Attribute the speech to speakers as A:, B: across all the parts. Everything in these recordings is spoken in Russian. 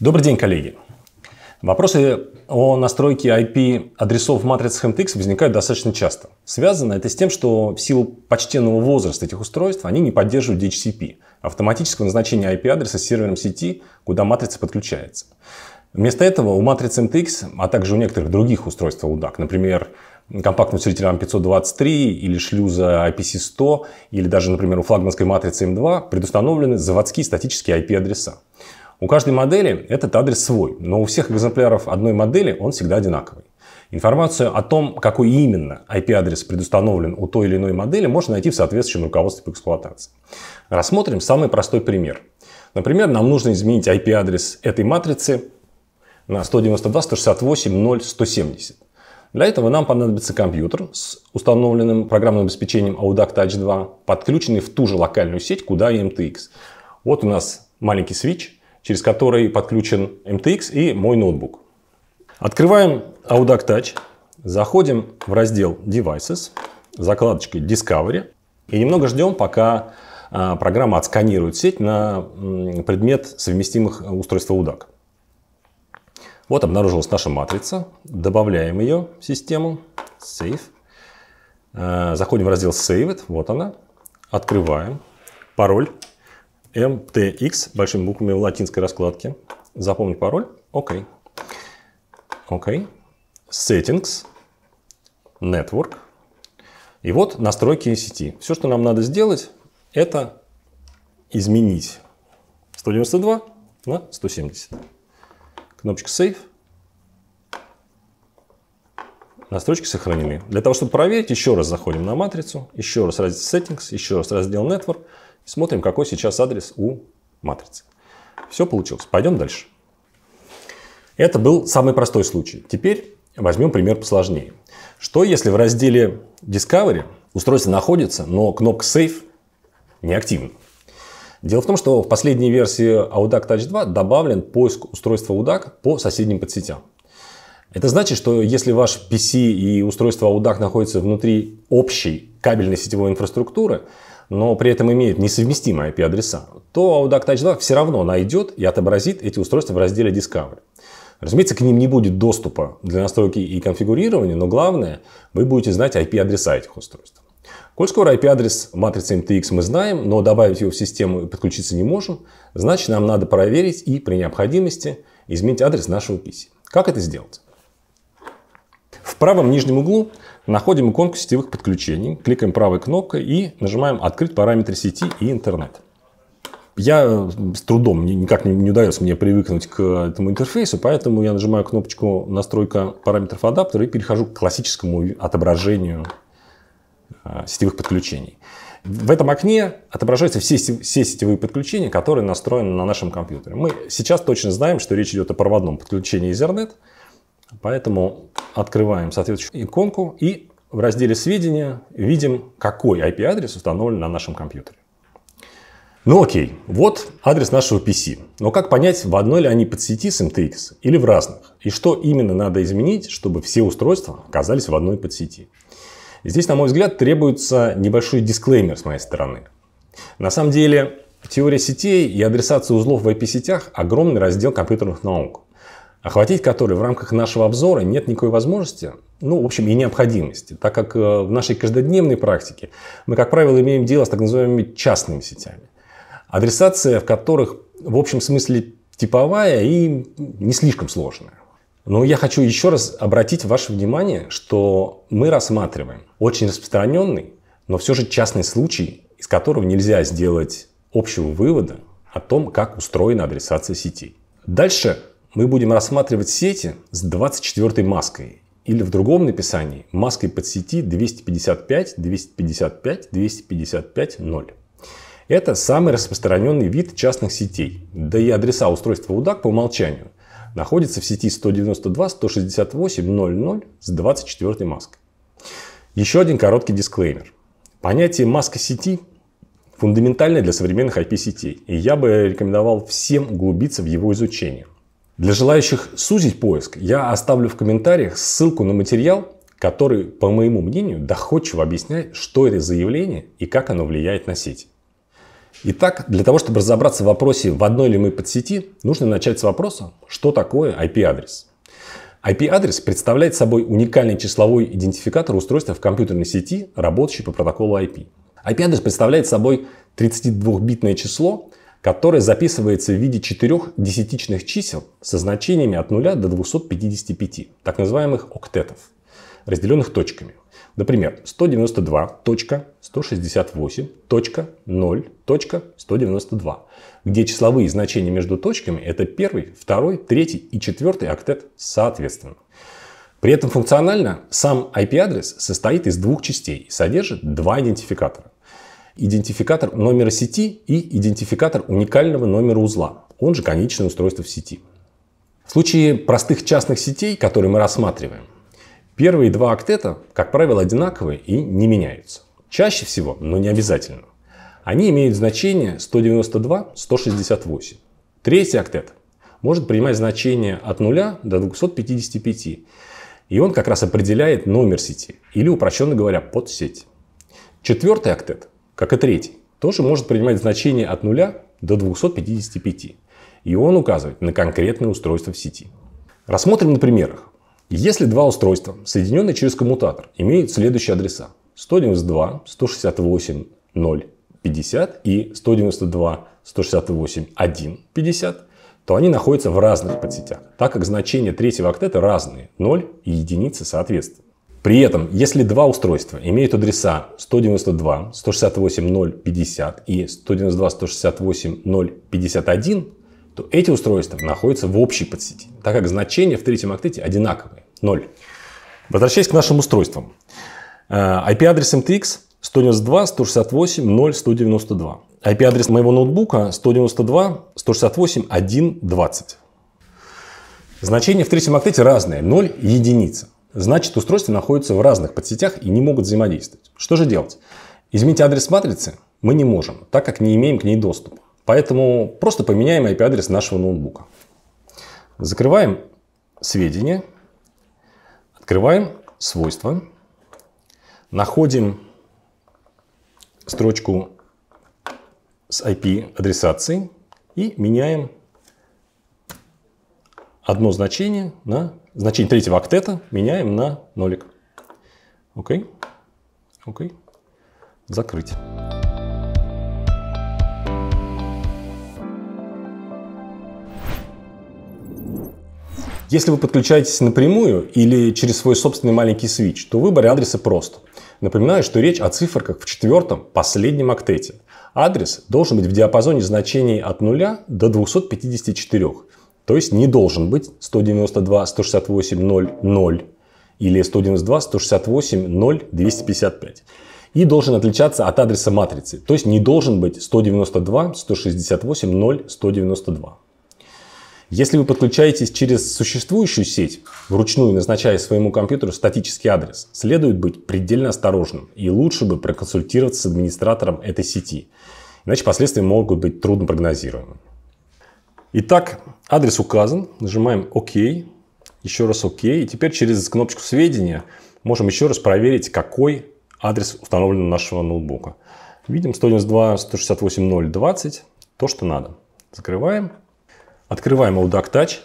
A: Добрый день, коллеги. Вопросы о настройке IP-адресов в матрицах MTX возникают достаточно часто. Связано это с тем, что в силу почтенного возраста этих устройств они не поддерживают DHCP, автоматического назначения IP-адреса сервером сети, куда матрица подключается. Вместо этого у матриц MTX, а также у некоторых других устройств LUDAC, например, компактного усилителя AM523 или шлюза IPC100, или даже, например, у флагманской матрицы M2, предустановлены заводские статические IP-адреса. У каждой модели этот адрес свой, но у всех экземпляров одной модели он всегда одинаковый. Информацию о том, какой именно IP-адрес предустановлен у той или иной модели, можно найти в соответствующем руководстве по эксплуатации. Рассмотрим самый простой пример. Например, нам нужно изменить IP-адрес этой матрицы на 192.168.0.170. Для этого нам понадобится компьютер с установленным программным обеспечением Audac Touch 2, подключенный в ту же локальную сеть, куда и MTX. Вот у нас маленький свич, через который подключен MTX и мой ноутбук. Открываем Audac Touch, заходим в раздел Devices, закладочкой Discovery и немного ждем, пока а, программа отсканирует сеть на предмет совместимых устройств Audac. Вот обнаружилась наша матрица. Добавляем ее в систему. Save. А, заходим в раздел Save It. Вот она. Открываем. Пароль mtx большими буквами в латинской раскладке. Запомнить пароль. Окей. Okay. Окей. Okay. Settings. Network. И вот настройки сети. Все, что нам надо сделать, это изменить 192 на 170. Кнопочка Save. Настройки сохранены. Для того, чтобы проверить, еще раз заходим на матрицу, еще раз раздел Settings, еще раз раздел Network. Смотрим, какой сейчас адрес у матрицы. Все получилось. Пойдем дальше. Это был самый простой случай. Теперь возьмем пример посложнее. Что если в разделе Discovery устройство находится, но кнопка Save неактивна? Дело в том, что в последней версии Audac Touch 2 добавлен поиск устройства Audac по соседним подсетям. Это значит, что если ваш PC и устройство Audac находятся внутри общей кабельной сетевой инфраструктуры, но при этом имеют несовместимые IP-адреса, то Audac Touch 2 все равно найдет и отобразит эти устройства в разделе Discovery. Разумеется, к ним не будет доступа для настройки и конфигурирования, но главное, вы будете знать IP-адреса этих устройств. Коль скоро IP-адрес матрицы MTX мы знаем, но добавить его в систему и подключиться не можем, значит нам надо проверить и при необходимости изменить адрес нашего PC. Как это сделать? В правом нижнем углу находим иконку сетевых подключений, кликаем правой кнопкой и нажимаем «Открыть параметры сети и интернет». Я э, с трудом, никак не, не удается мне привыкнуть к этому интерфейсу, поэтому я нажимаю кнопочку «Настройка параметров адаптера» и перехожу к классическому отображению э, сетевых подключений. В этом окне отображаются все, все сетевые подключения, которые настроены на нашем компьютере. Мы сейчас точно знаем, что речь идет о проводном подключении Ethernet – Поэтому открываем соответствующую иконку и в разделе «Сведения» видим, какой IP-адрес установлен на нашем компьютере. Ну окей, вот адрес нашего PC. Но как понять, в одной ли они подсети с MTX или в разных? И что именно надо изменить, чтобы все устройства оказались в одной подсети? Здесь, на мой взгляд, требуется небольшой дисклеймер с моей стороны. На самом деле, теория сетей и адресация узлов в IP-сетях – огромный раздел компьютерных наук охватить который в рамках нашего обзора нет никакой возможности, ну, в общем, и необходимости, так как э, в нашей каждодневной практике мы, как правило, имеем дело с так называемыми частными сетями, адресация в которых в общем смысле типовая и не слишком сложная. Но я хочу еще раз обратить ваше внимание, что мы рассматриваем очень распространенный, но все же частный случай, из которого нельзя сделать общего вывода о том, как устроена адресация сетей. Дальше мы будем рассматривать сети с 24 маской или в другом написании маской под подсети 255, 255, 255, 0. Это самый распространенный вид частных сетей, да и адреса устройства УДАК по умолчанию находятся в сети 192.168.00 с 24 маской. Еще один короткий дисклеймер. Понятие маска сети фундаментальное для современных IP-сетей, и я бы рекомендовал всем углубиться в его изучение. Для желающих сузить поиск, я оставлю в комментариях ссылку на материал, который, по моему мнению, доходчиво объясняет, что это за явление и как оно влияет на сеть. Итак, для того, чтобы разобраться в вопросе, в одной ли мы подсети, нужно начать с вопроса, что такое IP-адрес. IP-адрес представляет собой уникальный числовой идентификатор устройства в компьютерной сети, работающий по протоколу IP. IP-адрес представляет собой 32-битное число, которое записывается в виде четырех десятичных чисел со значениями от 0 до 255, так называемых октетов, разделенных точками. Например, 192.168.0.192, где числовые значения между точками это первый, второй, третий и четвертый октет соответственно. При этом функционально сам IP-адрес состоит из двух частей и содержит два идентификатора идентификатор номера сети и идентификатор уникального номера узла, он же конечное устройство в сети. В случае простых частных сетей, которые мы рассматриваем, первые два октета, как правило, одинаковые и не меняются. Чаще всего, но не обязательно. Они имеют значение 192-168. Третий октет может принимать значение от 0 до 255. И он как раз определяет номер сети, или упрощенно говоря, подсеть. Четвертый октет как и третий, тоже может принимать значение от 0 до 255. И он указывает на конкретное устройство в сети. Рассмотрим на примерах. Если два устройства, соединенные через коммутатор, имеют следующие адреса 192, 168, 0, 50 и 192, 168, 1, 50, то они находятся в разных подсетях, так как значения третьего октета разные, 0 и единицы соответственно. При этом, если два устройства имеют адреса 192.168.0.50 и 192.168.0.51, то эти устройства находятся в общей подсети, так как значения в третьем октете одинаковые – 0. Возвращаясь к нашим устройствам. Э, IP-адрес MTX 192.168.0.192, IP-адрес моего ноутбука 192.168.1.20. Значения в третьем октете разные – 0 и 1) значит устройства находятся в разных подсетях и не могут взаимодействовать. Что же делать? Изменить адрес матрицы мы не можем, так как не имеем к ней доступа. Поэтому просто поменяем IP-адрес нашего ноутбука. Закрываем сведения, открываем свойства, находим строчку с IP-адресацией и меняем одно значение на значение третьего октета меняем на нолик. Окей. Okay. Окей. Okay. Закрыть. Если вы подключаетесь напрямую или через свой собственный маленький свич, то выбор адреса прост. Напоминаю, что речь о цифрах в четвертом, последнем октете. Адрес должен быть в диапазоне значений от 0 до 254. То есть не должен быть 192, 168, 0, 0 или 192, 168, 0, 255. И должен отличаться от адреса матрицы. То есть не должен быть 192, 168, 0, 192. Если вы подключаетесь через существующую сеть, вручную назначая своему компьютеру статический адрес, следует быть предельно осторожным и лучше бы проконсультироваться с администратором этой сети, иначе последствия могут быть трудно прогнозируемыми. Итак, адрес указан. Нажимаем ОК. Еще раз ОК. И теперь через кнопочку сведения можем еще раз проверить, какой адрес установлен у нашего ноутбука. Видим 192.168.0.20, то, что надо. Закрываем. Открываем Audac Touch.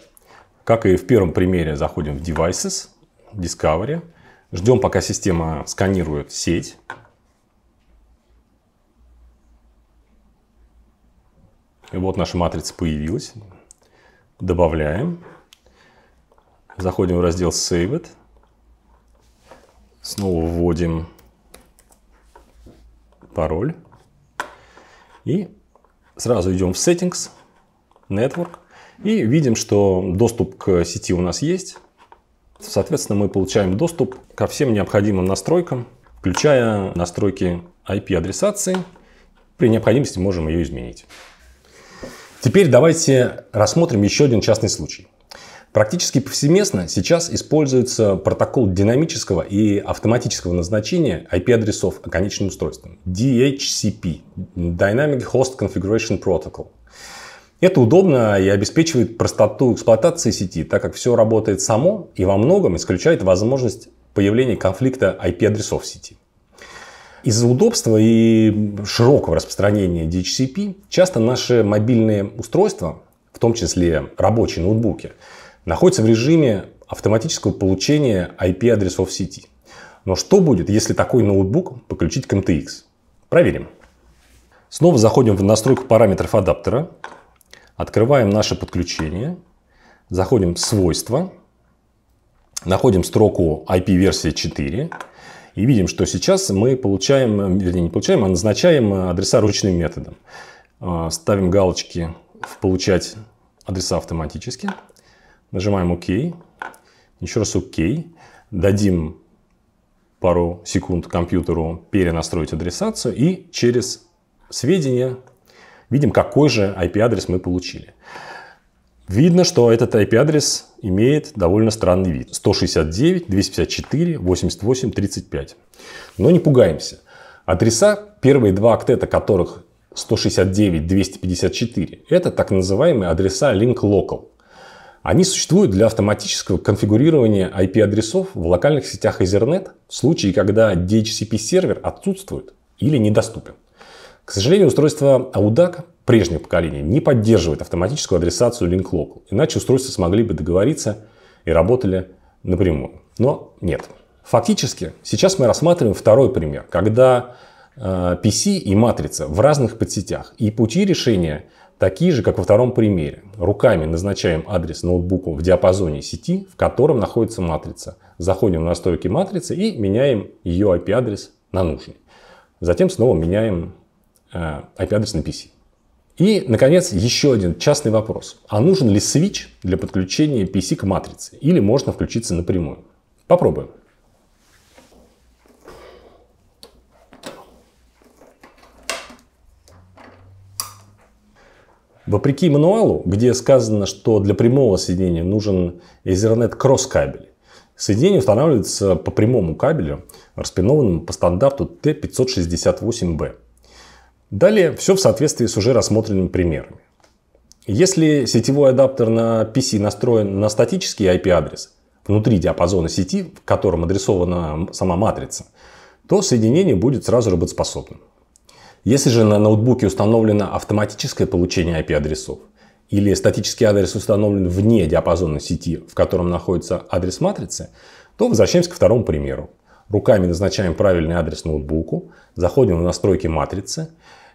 A: Как и в первом примере, заходим в Devices, Discovery. Ждем, пока система сканирует сеть. И вот наша матрица появилась. Добавляем. Заходим в раздел Save It. Снова вводим пароль. И сразу идем в Settings, Network. И видим, что доступ к сети у нас есть. Соответственно, мы получаем доступ ко всем необходимым настройкам, включая настройки IP-адресации. При необходимости можем ее изменить. Теперь давайте рассмотрим еще один частный случай. Практически повсеместно сейчас используется протокол динамического и автоматического назначения IP-адресов конечным устройством DHCP – Dynamic Host Configuration Protocol. Это удобно и обеспечивает простоту эксплуатации сети, так как все работает само и во многом исключает возможность появления конфликта IP-адресов сети. Из-за удобства и широкого распространения DHCP часто наши мобильные устройства, в том числе рабочие ноутбуки, находятся в режиме автоматического получения IP-адресов сети. Но что будет, если такой ноутбук подключить к MTX? Проверим. Снова заходим в настройку параметров адаптера, открываем наше подключение, заходим в свойства, находим строку IP-версия 4, и видим, что сейчас мы получаем, э, вернее не получаем, а назначаем э, адреса ручным методом. А, ставим галочки в «Получать адреса автоматически». Нажимаем «Ок». Еще раз «Ок». Дадим пару секунд компьютеру перенастроить адресацию и через сведения видим, какой же IP-адрес мы получили. Видно, что этот IP-адрес имеет довольно странный вид. 169, 254, 88, 35. Но не пугаемся. Адреса, первые два октета которых 169, 254, это так называемые адреса Link Local. Они существуют для автоматического конфигурирования IP-адресов в локальных сетях Ethernet в случае, когда DHCP-сервер отсутствует или недоступен. К сожалению, устройства AUDAC прежнее поколение не поддерживает автоматическую адресацию link local, иначе устройства смогли бы договориться и работали напрямую. Но нет. Фактически, сейчас мы рассматриваем второй пример, когда э, PC и матрица в разных подсетях, и пути решения такие же, как во втором примере. Руками назначаем адрес ноутбуку в диапазоне сети, в котором находится матрица. Заходим в настройки матрицы и меняем ее IP-адрес на нужный. Затем снова меняем э, IP-адрес на PC. И, наконец, еще один частный вопрос. А нужен ли switch для подключения PC к матрице? Или можно включиться напрямую? Попробуем. Вопреки мануалу, где сказано, что для прямого соединения нужен Ethernet кросс кабель, соединение устанавливается по прямому кабелю, распинованному по стандарту T568B. Далее все в соответствии с уже рассмотренными примерами. Если сетевой адаптер на PC настроен на статический IP-адрес, внутри диапазона сети, в котором адресована сама матрица, то соединение будет сразу работоспособным. Если же на ноутбуке установлено автоматическое получение IP-адресов, или статический адрес установлен вне диапазона сети, в котором находится адрес матрицы, то возвращаемся к второму примеру. Руками назначаем правильный адрес ноутбуку, заходим в настройки матрицы,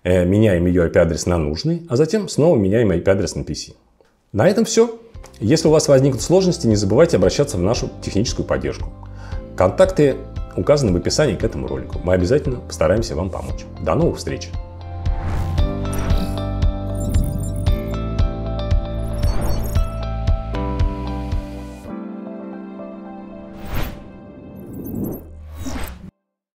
A: Э, меняем ее IP-адрес на нужный, а затем снова меняем IP-адрес на PC. На этом все. Если у вас возникнут сложности, не забывайте обращаться в нашу техническую поддержку. Контакты указаны в описании к этому ролику. Мы обязательно постараемся вам помочь. До новых встреч!